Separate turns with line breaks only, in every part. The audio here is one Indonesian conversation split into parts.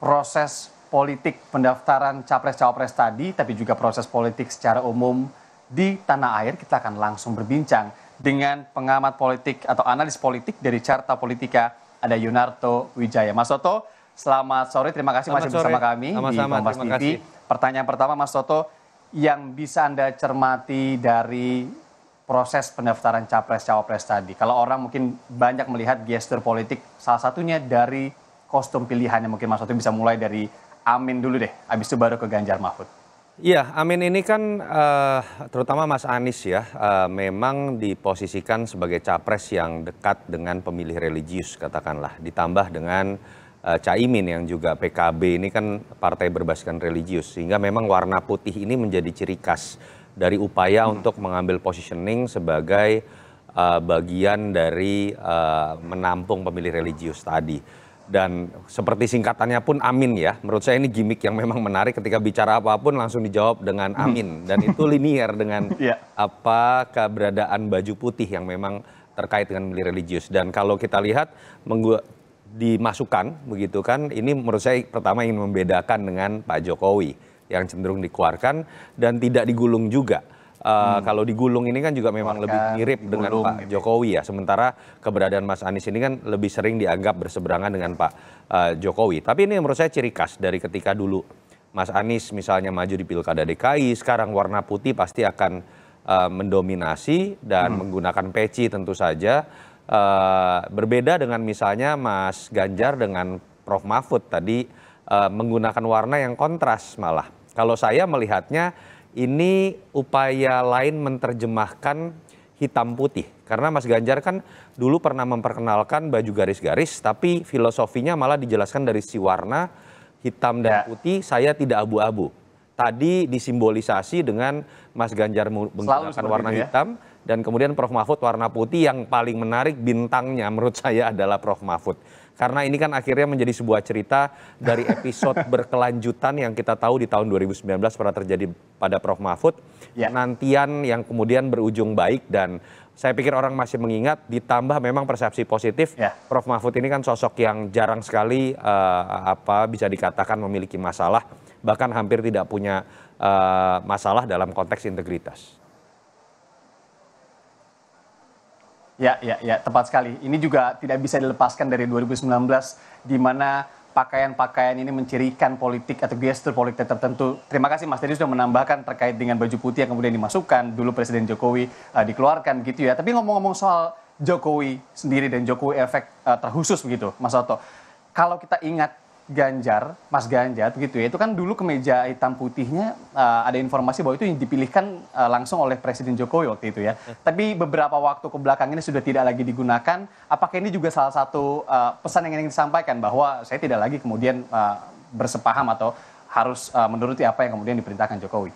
proses politik pendaftaran capres-cawapres tadi, tapi juga proses politik secara umum di tanah air, kita akan langsung berbincang dengan pengamat politik atau analis politik dari Carta Politika, ada Yunarto Wijaya. Mas Soto, selamat sore, terima kasih selamat masih sore. bersama kami Sama -sama, di Kompas TV. Pertanyaan pertama Mas Soto, yang bisa Anda cermati dari proses pendaftaran capres-cawapres tadi? Kalau orang mungkin banyak melihat gestur politik, salah satunya dari kostum pilihannya mungkin Mas Sotim bisa mulai dari Amin dulu deh, habis itu baru ke Ganjar Mahfud.
Iya, Amin ini kan uh, terutama Mas Anies ya, uh, memang diposisikan sebagai capres yang dekat dengan pemilih religius katakanlah, ditambah dengan uh, eh, Caimin yang juga PKB ini kan partai berbasiskan religius, sehingga memang warna putih ini menjadi ciri khas dari upaya hmm. untuk mengambil positioning sebagai uh, bagian dari uh, menampung pemilih religius tadi dan seperti singkatannya pun amin ya. Menurut saya ini gimmick yang memang menarik ketika bicara apapun langsung dijawab dengan hmm. amin dan itu linier dengan yeah. apa keberadaan baju putih yang memang terkait dengan milih religius dan kalau kita lihat dimasukkan begitu kan ini menurut saya pertama ingin membedakan dengan Pak Jokowi yang cenderung dikeluarkan dan tidak digulung juga uh, hmm. kalau digulung ini kan juga memang Warga lebih mirip digulung, dengan Pak gitu. Jokowi ya. Sementara keberadaan Mas Anies ini kan lebih sering dianggap berseberangan dengan Pak uh, Jokowi. Tapi ini menurut saya ciri khas dari ketika dulu Mas Anies misalnya maju di Pilkada DKI, sekarang warna putih pasti akan uh, mendominasi dan hmm. menggunakan peci tentu saja. Uh, berbeda dengan misalnya Mas Ganjar dengan Prof Mahfud tadi uh, menggunakan warna yang kontras malah. Kalau saya melihatnya ini upaya lain menerjemahkan hitam putih. Karena Mas Ganjar kan dulu pernah memperkenalkan baju garis-garis, tapi filosofinya malah dijelaskan dari si warna hitam dan ya. putih, saya tidak abu-abu. Tadi disimbolisasi dengan Mas Ganjar menggunakan warna ya. hitam, dan kemudian Prof. Mahfud warna putih yang paling menarik bintangnya menurut saya adalah Prof. Mahfud. Karena ini kan akhirnya menjadi sebuah cerita dari episode berkelanjutan yang kita tahu di tahun 2019 pernah terjadi pada Prof Mahfud. Ya. Nantian yang kemudian berujung baik dan saya pikir orang masih mengingat ditambah memang persepsi positif ya. Prof Mahfud ini kan sosok yang jarang sekali uh, apa bisa dikatakan memiliki masalah bahkan hampir tidak punya uh, masalah dalam konteks integritas.
Ya, ya, ya, tepat sekali. Ini juga tidak bisa dilepaskan dari 2019 di mana pakaian-pakaian ini mencirikan politik atau gestur politik tertentu. Terima kasih Mas Teddy sudah menambahkan terkait dengan baju putih yang kemudian dimasukkan dulu Presiden Jokowi uh, dikeluarkan gitu ya. Tapi ngomong-ngomong soal Jokowi sendiri dan Jokowi efek uh, terkhusus begitu, Mas Soto. Kalau kita ingat Ganjar, Mas Ganjar begitu ya, itu kan dulu kemeja hitam putihnya uh, ada informasi bahwa itu yang dipilihkan uh, langsung oleh Presiden Jokowi waktu itu ya. Tapi beberapa waktu ke belakang ini sudah tidak lagi digunakan. Apakah ini juga salah satu uh, pesan yang ingin disampaikan bahwa saya tidak lagi kemudian uh, bersepaham atau harus uh, menuruti apa yang kemudian diperintahkan Jokowi?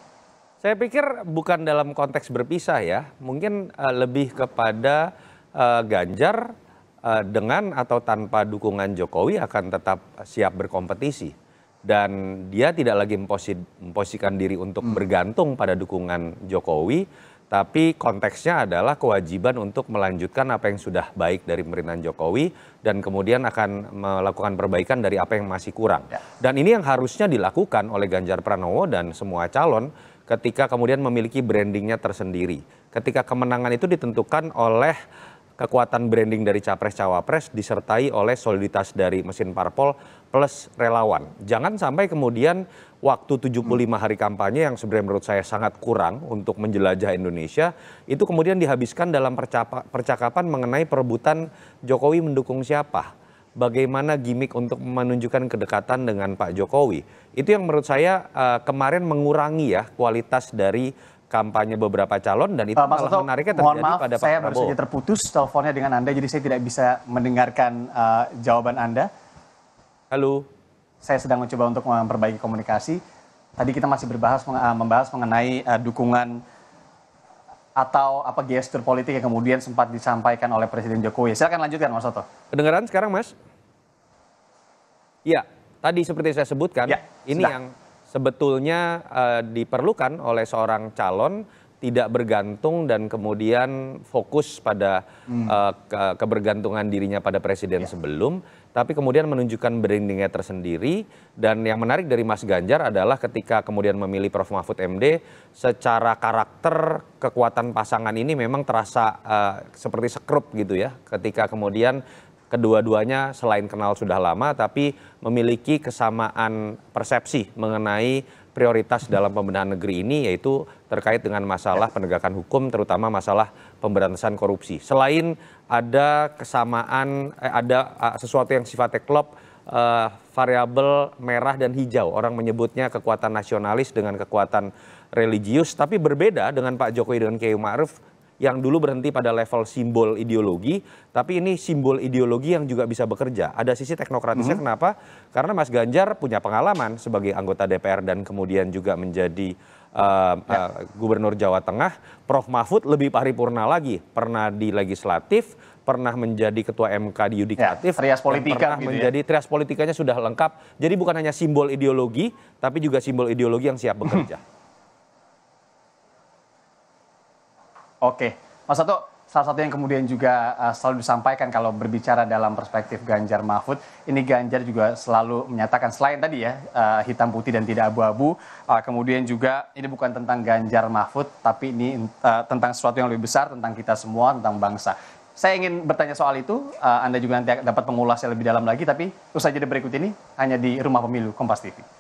Saya pikir bukan dalam konteks berpisah ya, mungkin uh, lebih kepada uh, Ganjar Eh, dengan atau tanpa dukungan Jokowi akan tetap siap berkompetisi dan dia tidak lagi memposisikan diri untuk hmm. bergantung pada dukungan Jokowi tapi konteksnya adalah kewajiban untuk melanjutkan apa yang sudah baik dari pemerintahan Jokowi dan kemudian akan melakukan perbaikan dari apa yang masih kurang. Ya. Dan ini yang harusnya dilakukan oleh Ganjar Pranowo dan semua calon ketika kemudian memiliki brandingnya tersendiri. Ketika kemenangan itu ditentukan oleh kekuatan branding dari capres-cawapres disertai oleh soliditas dari mesin parpol plus relawan. Jangan sampai kemudian waktu 75 hari kampanye yang sebenarnya menurut saya sangat kurang untuk menjelajah Indonesia, itu kemudian dihabiskan dalam percakapan mengenai perebutan Jokowi mendukung siapa bagaimana gimmick untuk menunjukkan kedekatan dengan Pak Jokowi. Itu yang menurut saya eh, kemarin mengurangi ya kualitas dari kampanye beberapa calon dan itu uh, malah Soto, menariknya terjadi mohon maaf, pada Pak saya Prabowo. baru saja
terputus teleponnya dengan Anda jadi saya tidak bisa mendengarkan uh, jawaban Anda. Halo. Saya sedang mencoba untuk memperbaiki komunikasi. Tadi kita masih berbahas uh, membahas mengenai uh, dukungan atau apa gestur politik yang kemudian sempat disampaikan oleh Presiden Jokowi. Saya akan lanjutkan Mas Soto. Kedengaran sekarang Mas? Iya,
tadi seperti saya sebutkan, ya, ini sudah. yang sebetulnya uh, diperlukan oleh seorang calon tidak bergantung dan kemudian fokus pada hmm. uh, ke kebergantungan dirinya pada presiden ya. sebelum tapi kemudian menunjukkan brandingnya tersendiri dan yang menarik dari Mas Ganjar adalah ketika kemudian memilih Prof Mahfud MD secara karakter kekuatan pasangan ini memang terasa uh, seperti sekrup gitu ya ketika kemudian kedua-duanya selain kenal sudah lama tapi memiliki kesamaan persepsi mengenai prioritas dalam pembenahan negeri ini yaitu terkait dengan masalah penegakan hukum terutama masalah pemberantasan korupsi. Selain ada kesamaan eh, ada eh, sesuatu yang sifatnya klop uh, variabel merah dan hijau. Orang menyebutnya kekuatan nasionalis dengan kekuatan religius tapi berbeda dengan Pak Jokowi dengan Kiai Ma'ruf yang dulu berhenti pada level simbol ideologi, tapi ini simbol ideologi yang juga bisa bekerja. Ada sisi teknokratisnya mm -hmm. kenapa? Karena Mas Ganjar punya pengalaman sebagai anggota DPR dan kemudian juga menjadi uh, uh, Gubernur Jawa Tengah. Prof Mahfud lebih paripurna lagi, pernah di legislatif, pernah menjadi ketua MK di yudikatif, ya, trias politika pernah gitu ya. menjadi ya. trias politikanya sudah lengkap. Jadi bukan hanya simbol ideologi, tapi juga simbol ideologi yang siap bekerja.
Oke, Mas Sato, salah satu yang kemudian juga uh, selalu disampaikan kalau berbicara dalam perspektif Ganjar Mahfud, ini Ganjar juga selalu menyatakan selain tadi ya uh, hitam putih dan tidak abu-abu, uh, kemudian juga ini bukan tentang Ganjar Mahfud, tapi ini uh, tentang sesuatu yang lebih besar tentang kita semua, tentang bangsa. Saya ingin bertanya soal itu, uh, Anda juga nanti dapat mengulasnya lebih dalam lagi, tapi usai jadi berikut ini hanya di Rumah Pemilu Kompas TV.